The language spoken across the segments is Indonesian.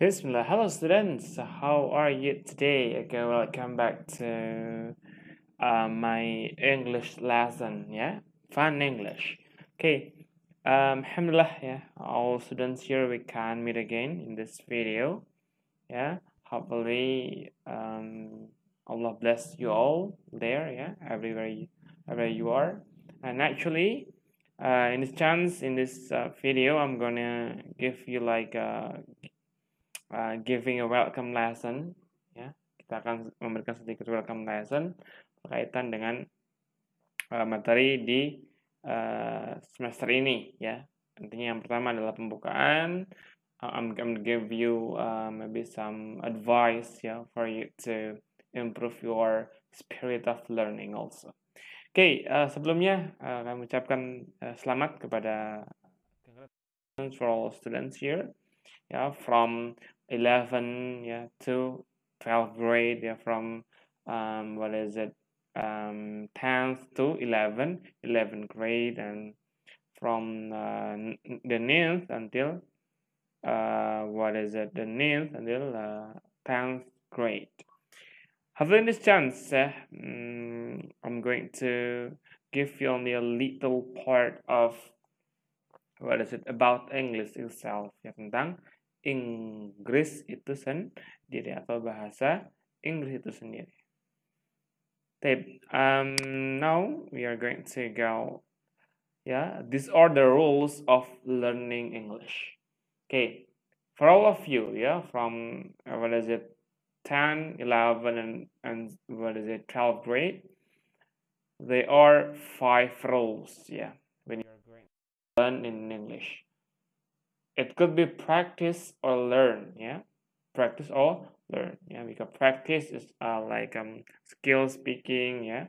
Bismillah. Hello, students. How are you today? Okay, welcome back to uh, my English lesson. Yeah, fun English. Okay. Um, alhamdulillah. Yeah, all students here. We can meet again in this video. Yeah. Hopefully, um, Allah bless you all there. Yeah, everywhere, you, everywhere you are. And actually, uh, in this chance in this uh, video i'm gonna give you like a uh, uh, giving a welcome lesson ya kita akan memberikan sedikit welcome lesson berkaitan dengan uh, materi di uh, semester ini ya intinya yang pertama adalah pembukaan uh, I'm going give you uh, maybe some advice yeah for you to improve your spirit of learning also. Oke, okay, uh, sebelumnya uh, kami ucapkan uh, selamat kepada for all students here yeah from 11 yeah to 12th grade yeah from um, what is it um, 10th to 11 11th grade and from uh, the 9th until uh, what is it the 9th until uh, 10th grade having this chance uh, i'm going to give you only a little part of what is it about english itself ya tentang Inggris itu sendiri atau bahasa Inggris itu sendiri. Okay, Um, now we are going to go. Yeah, these are the rules of learning English. Okay, for all of you, yeah, from uh, what is it, 10, 11, and, and what is it, 12th grade, there are five rules, yeah, when you're going to learn in English it could be practice or learn yeah practice or learn yeah because practice is uh, like um skill speaking yeah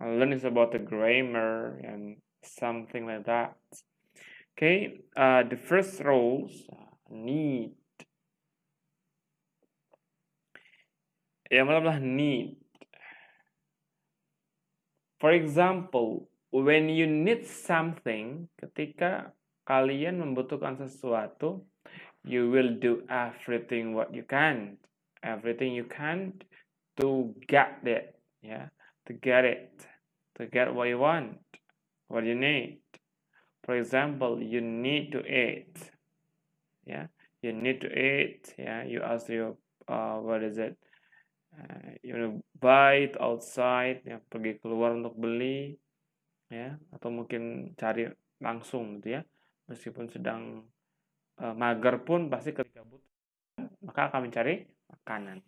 and uh, learn is about the grammar and something like that okay uh the first rules uh, need yang need for example when you need something ketika kalian membutuhkan sesuatu, you will do everything what you can, everything you can to get it, ya, yeah? to get it, to get what you want, what you need. For example, you need to eat, yeah, you need to eat, yeah. You ask your, uh, what is it? Uh, you know, buy it outside, ya, pergi keluar untuk beli, ya, atau mungkin cari langsung, gitu ya meskipun sedang e, mager pun pasti ketika butuh maka akan mencari makanan.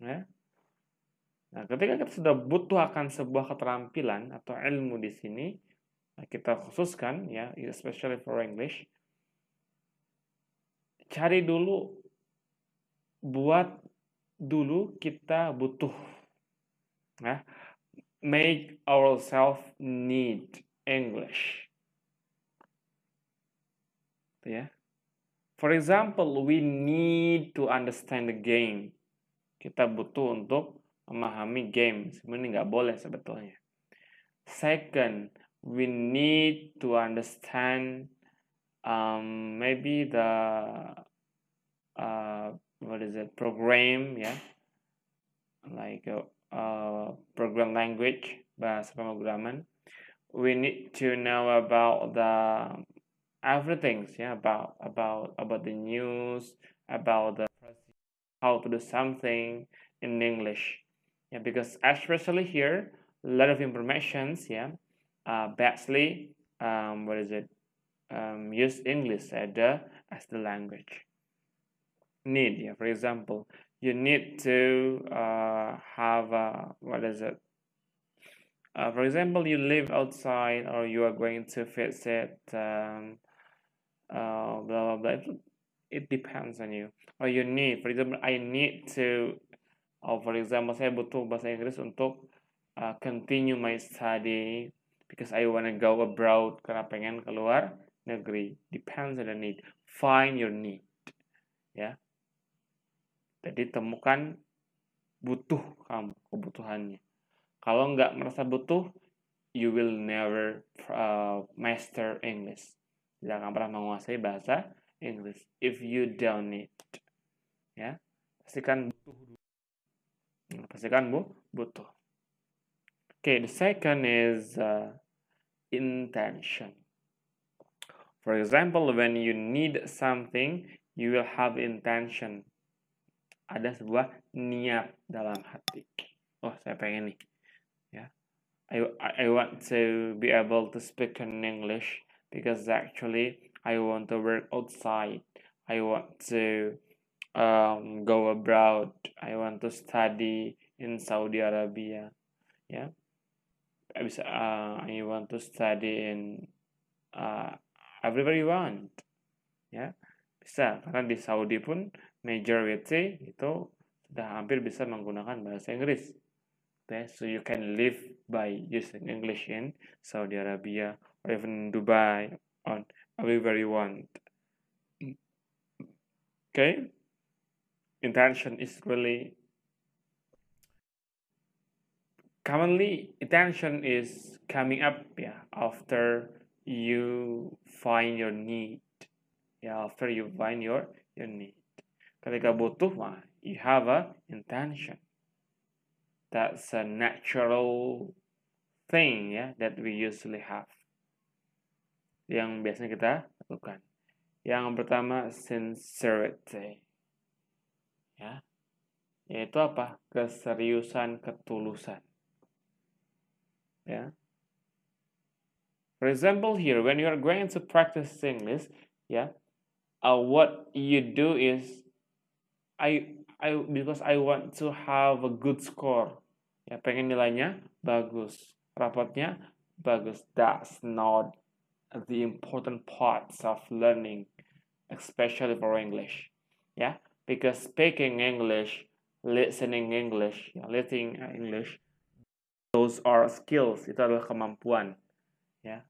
Ya. Nah, ketika kita sudah butuh akan sebuah keterampilan atau ilmu di sini, nah, kita khususkan ya, especially for English, cari dulu, buat dulu kita butuh. Ya. Make ourselves need English ya. For example, we need to understand the game. Kita butuh untuk memahami game. Sebenarnya nggak boleh sebetulnya. Second, we need to understand um, maybe the uh, what is it program ya yeah? like a, uh, a uh, program language bahasa pemrograman we need to know about the everything yeah about about about the news about the how to do something in english yeah because especially here a lot of informations yeah uh badly um what is it um use english as the as the language need yeah for example you need to uh have a what is it uh, for example, you live outside or you are going to visit um, uh, blah blah blah itu it depends on you or you need for example I need to or oh, for example saya butuh bahasa Inggris untuk uh, continue my study because I wanna go abroad karena pengen keluar negeri depends on the need find your need ya jadi temukan butuh kamu kebutuhannya kalau nggak merasa butuh you will never uh, master English tidak pernah menguasai bahasa Inggris. If you don't need. Ya. Pastikan butuh hmm, Pastikan bu, butuh. Okay, the second is uh, intention. For example, when you need something, you will have intention. Ada sebuah niat dalam hati. Oh, saya pengen nih. Ya. Yeah. I, I want to be able to speak in English because actually I want to work outside. I want to um, go abroad. I want to study in Saudi Arabia. Yeah. I, uh, I want to study in uh, everywhere you want. yeah. Bisa. Karena di Saudi pun majority itu sudah hampir bisa menggunakan bahasa Inggris. Okay, so you can live by using English in Saudi Arabia or even Dubai or wherever you want. Okay? Intention is really commonly intention is coming up yeah after you find your need yeah after you find your your need ketika butuh mah you have a intention that's a natural thing yeah that we usually have yang biasanya kita lakukan. Yang pertama, sincerity. Ya. Yaitu apa? Keseriusan, ketulusan. Ya. For example here, when you are going to practice English, yeah, uh, what you do is, I, I, because I want to have a good score. Ya, pengen nilainya bagus, rapotnya bagus. That's not the important parts of learning, especially for English. Yeah, because speaking English, listening English, ya, listening English, those are skills. Itu adalah kemampuan. yeah,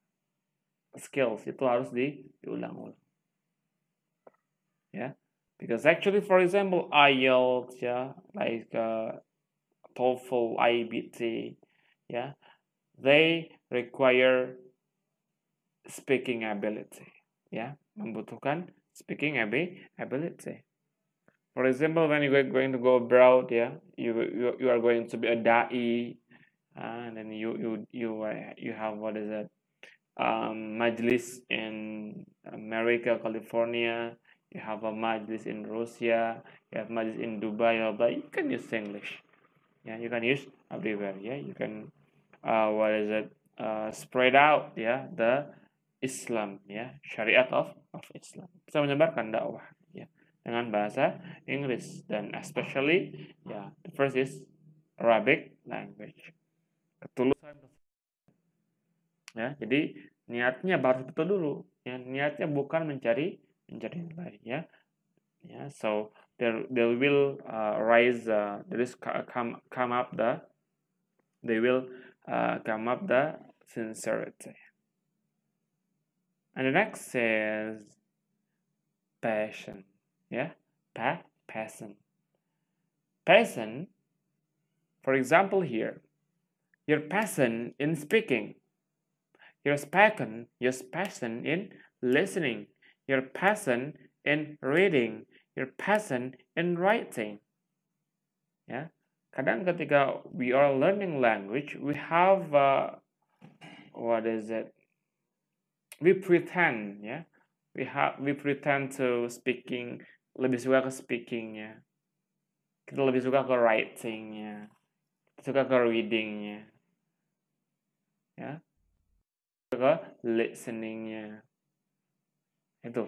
skills itu harus di, diulang-ulang. yeah, because actually, for example, IELTS, yeah, like uh, TOEFL, IBT, yeah, they require speaking ability. yeah, membutuhkan speaking ability. For example, when you are going to go abroad, yeah, you you, you are going to be a dai, and then you you you uh, you have what is it, um, majlis in America, California. You have a majlis in Russia. You have majlis in Dubai. All that you can use English. Yeah, you can use everywhere. Yeah, you can, uh, what is it, uh, spread out. Yeah, the Islam ya syariat of of Islam bisa menyebarkan dakwah ya dengan bahasa Inggris dan especially ya the first is Arabic language ketulusan ya jadi niatnya baru betul dulu ya niatnya bukan mencari mencari nilai ya ya so there there will uh, rise uh, there is come come up the they will uh, come up the sincerity And the next is passion. Yeah, pa passion. Passion. For example, here, your passion in speaking, your passion, your passion in listening, your passion in reading, your passion in writing. Yeah. kadang ketika we are learning language, we have uh, what is it? we pretend ya we have we pretend to speaking lebih suka ke speakingnya kita lebih suka ke writingnya kita suka ke readingnya ya, ya. ke listeningnya itu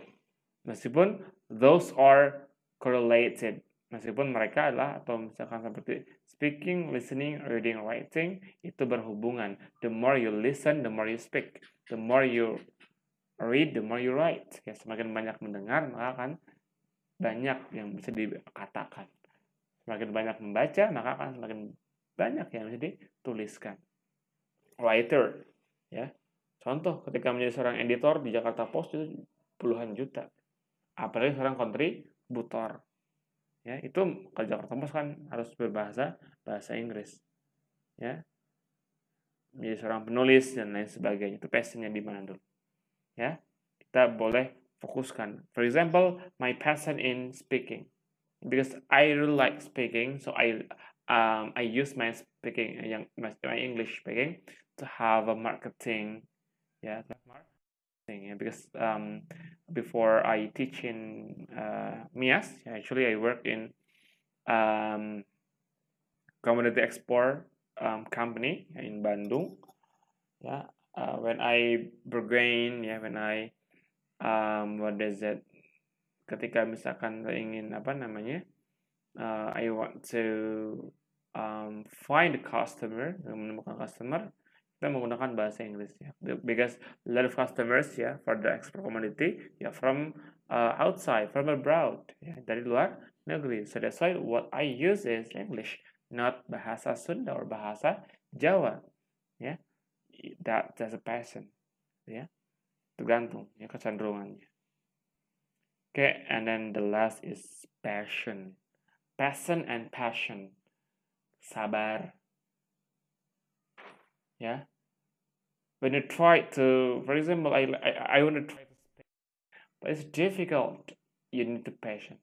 meskipun those are correlated meskipun mereka adalah atau misalkan seperti speaking, listening, reading, writing itu berhubungan. The more you listen, the more you speak. The more you read, the more you write. Ya, semakin banyak mendengar, maka akan banyak yang bisa dikatakan. Semakin banyak membaca, maka akan semakin banyak yang bisa dituliskan. Writer, ya. Contoh, ketika menjadi seorang editor di Jakarta Post itu puluhan juta. Apalagi seorang butor ya itu kalau Jakarta Post kan harus berbahasa bahasa Inggris ya menjadi seorang penulis dan lain sebagainya itu passionnya di mana dulu ya kita boleh fokuskan for example my passion in speaking because I really like speaking so I um, I use my speaking yang my, English speaking to have a marketing ya yeah, thing because um, before I teach in uh, MIAS, actually I work in um, community export um, company in Bandung. Yeah, uh, when I bergain, yeah, when I um, what is it? Ketika misalkan saya ingin apa namanya, uh, I want to um, find customer, menemukan customer, kita menggunakan bahasa Inggris ya because biggest lot of customers ya for the export community ya from uh, outside from abroad ya dari luar negeri so that's why what I use is English not bahasa Sunda or bahasa Jawa ya that that's a passion ya tergantung ya kecenderungannya oke okay, and then the last is passion passion and passion sabar ya when you try to for example i i, I want to try to speak but it's difficult you need to patient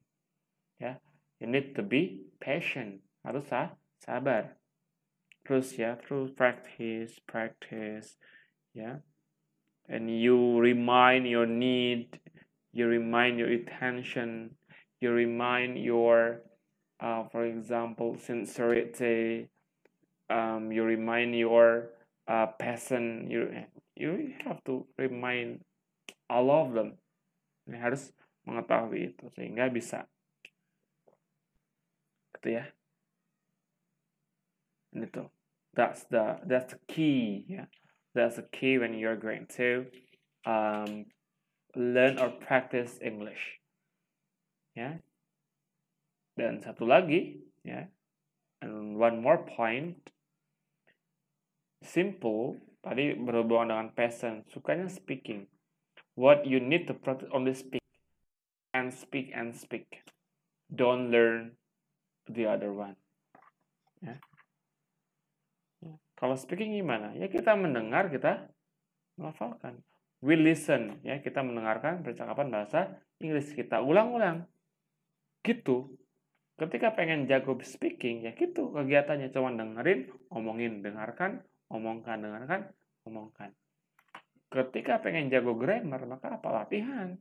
yeah. you need to be patient harus sabar terus ya through practice practice yeah. and you remind your need you remind your attention you remind your uh, for example sincerity um, you remind your uh, passion you you have to remind all of them ini harus mengetahui itu sehingga bisa gitu ya and itu that's the that's the key ya yeah. that's the key when you're going to um, learn or practice English ya yeah. dan satu lagi ya yeah. and one more point Simple tadi berhubungan dengan passion, sukanya speaking. What you need to practice only speak and speak and speak. Don't learn the other one. Ya. ya. Kalau speaking gimana? Ya kita mendengar, kita melafalkan. We listen, ya kita mendengarkan percakapan bahasa Inggris kita ulang-ulang. Gitu. Ketika pengen jago speaking, ya gitu kegiatannya cuma dengerin, omongin, dengarkan, omongkan dengan kan, omongkan ketika pengen jago grammar maka apa latihan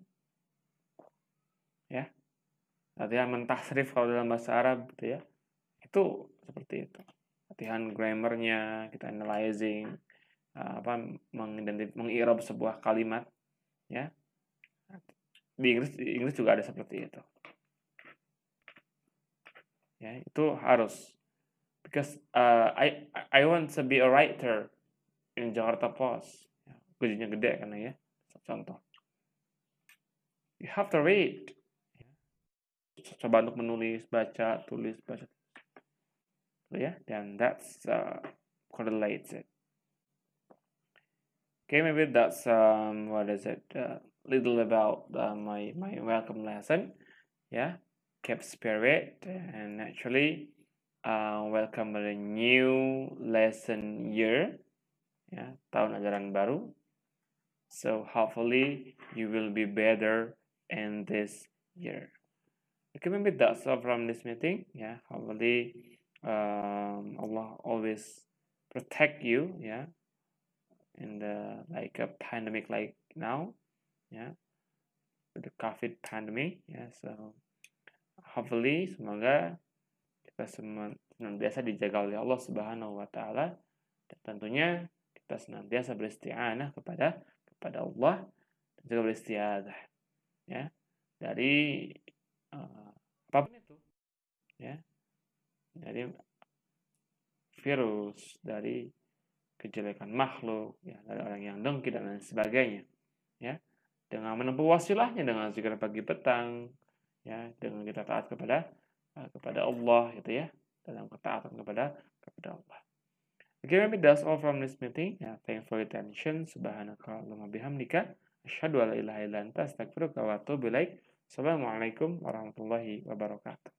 ya latihan mentasrif kalau dalam bahasa Arab gitu ya itu seperti itu latihan grammarnya kita analyzing eh, apa mengidentif mengirob sebuah kalimat ya di Inggris di Inggris juga ada seperti itu ya itu harus because uh, I I want to be a writer in Jakarta Post gajinya gede karena ya contoh you have to read coba untuk menulis baca tulis baca so, ya yeah, dan that's uh, correlated okay maybe that's um what is it uh, little about uh, my my welcome lesson yeah keep spirit and naturally uh, welcome to the new lesson year, ya, tahun ajaran baru. So hopefully you will be better in this year. Okay, maybe that's all from this meeting. Yeah, hopefully um, Allah always protect you. Yeah, in the like a pandemic like now. Yeah, the COVID pandemic. Yeah, so hopefully semoga kita senantiasa dijaga oleh Allah Subhanahu wa taala dan tentunya kita senantiasa beristianah kepada kepada Allah dan juga beristiadah ya dari uh, apapun itu ya dari virus dari kejelekan makhluk ya dari orang yang dengki dan lain sebagainya ya dengan menempuh wasilahnya dengan zikir pagi petang ya dengan kita taat kepada Eh, kepada Allah gitu ya dalam ketaatan kepada kepada Allah. Okay, maybe that's all from this meeting. Yeah, thanks for your attention. Subhanakallahumma bihamdika. Asyhadu an la ilaha illa anta astaghfiruka wa atubu ilaik. Assalamualaikum warahmatullahi wabarakatuh.